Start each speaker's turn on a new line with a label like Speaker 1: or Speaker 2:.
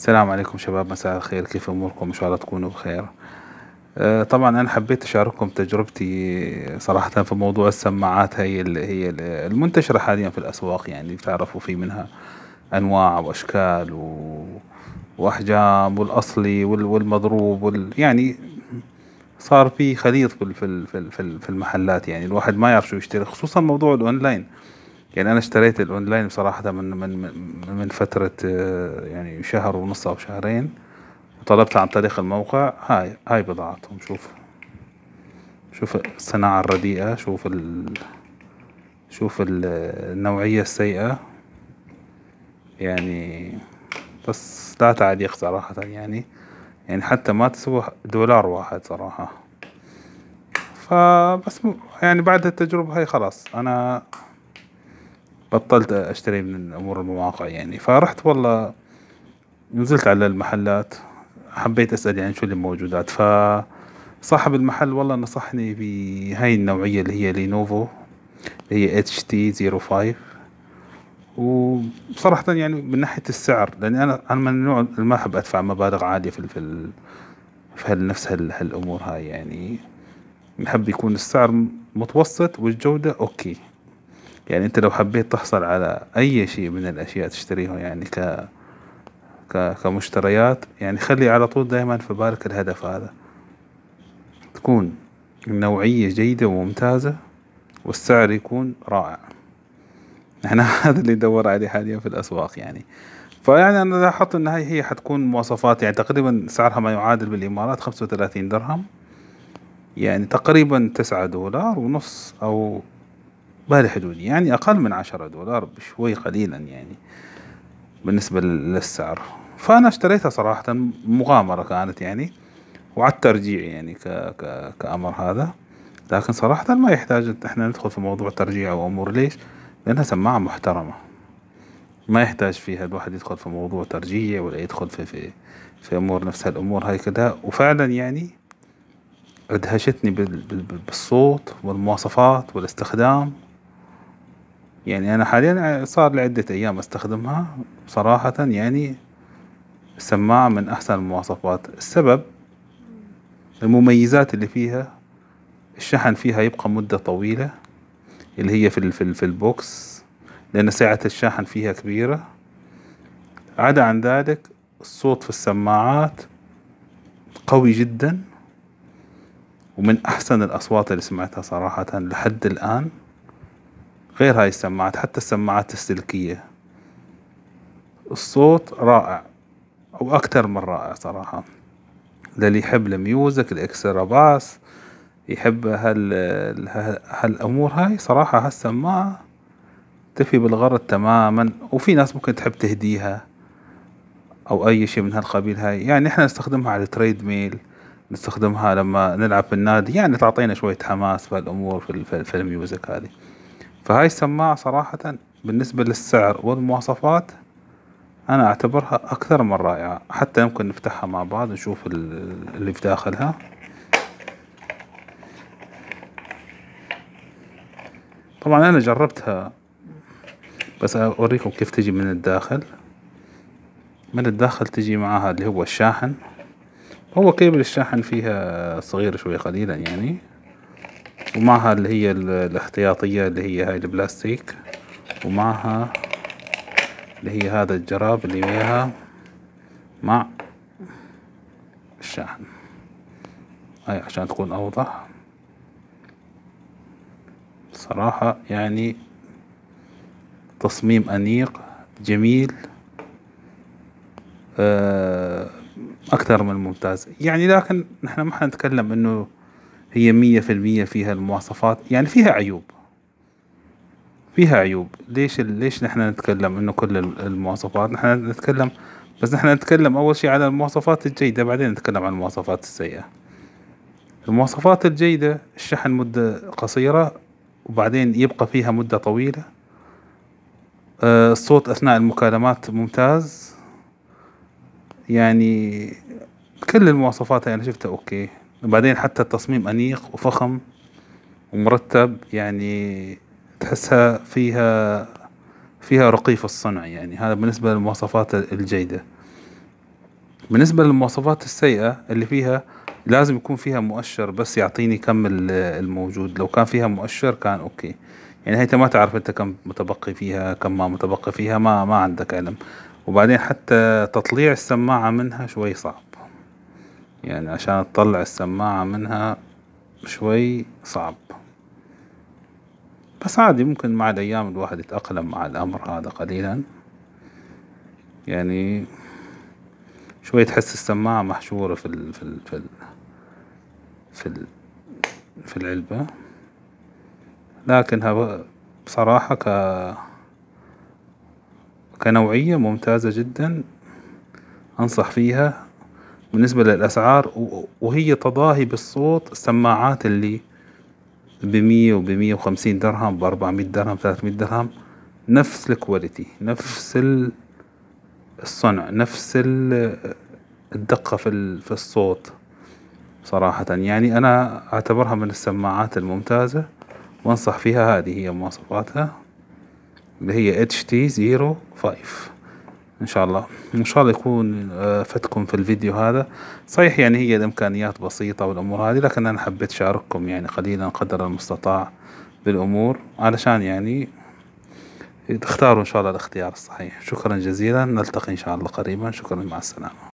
Speaker 1: السلام عليكم شباب مساء الخير كيف اموركم ان شاء الله تكونوا بخير آه، طبعا انا حبيت اشارككم تجربتي صراحه في موضوع السماعات هي هي المنتشره حاليا في الاسواق يعني تعرفوا في منها انواع واشكال واحجام والاصلي والمضروب وال... يعني صار في خليط في في في المحلات يعني الواحد ما يعرف شو يشتري خصوصا موضوع الاونلاين يعني انا اشتريت الاونلاين بصراحه من من من فتره آه، يعني شهر ونص او شهرين وطلبت عن طريق الموقع هاي هاي بضاعتهم شوف شوف الصناعه الرديئه شوف ال شوف النوعيه السيئه يعني بس لا تعليق صراحه يعني يعني حتى ما تسوى دولار واحد صراحه فبس يعني بعد التجربه هاي خلاص انا بطلت اشتري من امور المواقع يعني فرحت والله نزلت على المحلات حبيت اسال يعني شو اللي موجودات ف صاحب المحل والله نصحني بهاي النوعية اللي هي لينوفو اللي هي اتش تي 05 وبصراحة يعني من ناحية السعر لأني أنا أنا من النوع اللي ما أحب أدفع مبالغ عالية في في في نفس هالأمور هاي يعني نحب يكون السعر متوسط والجودة أوكي يعني انت لو حبيت تحصل على اي شيء من الاشياء تشتريها يعني ك كمشتريات يعني خلي على طول دائما في بالك الهدف هذا تكون النوعية جيدة وممتازة والسعر يكون رائع احنا هذا اللي ندور عليه حاليا في الاسواق يعني فيعني انا لاحظت ان هاي هي حتكون مواصفات يعني تقريبا سعرها ما يعادل بالامارات 35 درهم يعني تقريبا 9 دولار ونص او الحدود يعني أقل من عشرة دولار بشوي قليلا يعني بالنسبة للسعر فأنا اشتريتها صراحة مغامرة كانت يعني وعلى الترجيع يعني ك... ك... كأمر هذا لكن صراحة ما يحتاج احنا ندخل في موضوع ترجيع وأمور ليش لأنها سماعة محترمة ما يحتاج فيها الواحد يدخل في موضوع ترجيع ولا يدخل في في في امور نفس الأمور هاي كلها وفعلا يعني ادهشتني بالصوت والمواصفات والاستخدام يعني أنا حاليا صار لعدة عدة أيام أستخدمها صراحة يعني السماعة من أحسن المواصفات السبب المميزات اللي فيها الشحن فيها يبقى مدة طويلة اللي هي في في البوكس لأن سعة الشاحن فيها كبيرة عدا عن ذلك الصوت في السماعات قوي جدا ومن أحسن الأصوات اللي سمعتها صراحة لحد الآن غير هاي السماعات حتى السماعات السلكية الصوت رائع أو أكتر من رائع صراحة للي يحب الميوزك الإكسترا باس يحب هال هالأمور هاي صراحة هالسماعة تفي بالغرض تماما وفي ناس ممكن تحب تهديها أو أي شيء من هالقبيل هاي يعني إحنا نستخدمها على تريد ميل نستخدمها لما نلعب بالنادي يعني تعطينا شوية حماس بهالأمور في, في الميوزك هذه فهاي السماعة صراحة بالنسبة للسعر والمواصفات أنا أعتبرها أكثر من رائعة حتى يمكن نفتحها مع بعض نشوف اللي في داخلها طبعا أنا جربتها بس أوريكم كيف تجي من الداخل من الداخل تجي معها اللي هو الشاحن هو كيبل الشاحن فيها صغير شوي قليلا يعني ومعها اللي هي الاحتياطية اللي هي هاي البلاستيك ومعها اللي هي هذا الجراب اللي وياها مع الشاحن هاي عشان تكون أوضح صراحة يعني تصميم أنيق جميل آه، أكثر من ممتاز يعني لكن نحن ما حنتكلم إنه هي مية في المية فيها المواصفات يعني فيها عيوب فيها عيوب ليش ليش نحن نتكلم انه كل المواصفات نحن نتكلم بس نحن نتكلم اول شيء على المواصفات الجيدة بعدين نتكلم عن المواصفات السيئة المواصفات الجيدة الشحن مدة قصيرة وبعدين يبقى فيها مدة طويلة آه، الصوت أثناء المكالمات ممتاز يعني كل المواصفات أنا يعني شفتها أوكي وبعدين حتى التصميم أنيق وفخم ومرتب يعني تحسها فيها فيها رقيف الصنع يعني هذا بالنسبة للمواصفات الجيدة بالنسبة للمواصفات السيئة اللي فيها لازم يكون فيها مؤشر بس يعطيني كم الموجود لو كان فيها مؤشر كان اوكي يعني انت ما تعرف انت كم متبقي فيها كم ما متبقي فيها ما ما عندك علم وبعدين حتى تطليع السماعة منها شوي صعب يعني عشان تطلع السماعة منها شوي صعب بس عادي ممكن مع الأيام الواحد يتأقلم مع الأمر هذا قليلا يعني شوي تحس السماعة محشورة في ال في ال في ال في, ال في العلبة لكنها بصراحة ك كنوعية ممتازة جدا أنصح فيها بالنسبة للأسعار وهي تضاهي بالصوت السماعات اللي بمية وبمية وخمسين درهم بأربعمية درهم ثلاثمية درهم نفس الكواليتي نفس الصنع نفس الدقة في في الصوت صراحة يعني أنا أعتبرها من السماعات الممتازة وأنصح فيها هذه هي مواصفاتها اللي هي HT05 ان شاء الله ان شاء الله يكون آه، فتكم في الفيديو هذا صحيح يعني هي الامكانيات بسيطة والامور هذه لكن انا حبيت شارككم يعني قليلا قدر المستطاع بالامور علشان يعني تختاروا ان شاء الله الاختيار الصحيح شكرا جزيلا نلتقي ان شاء الله قريبا شكرا مع السلامة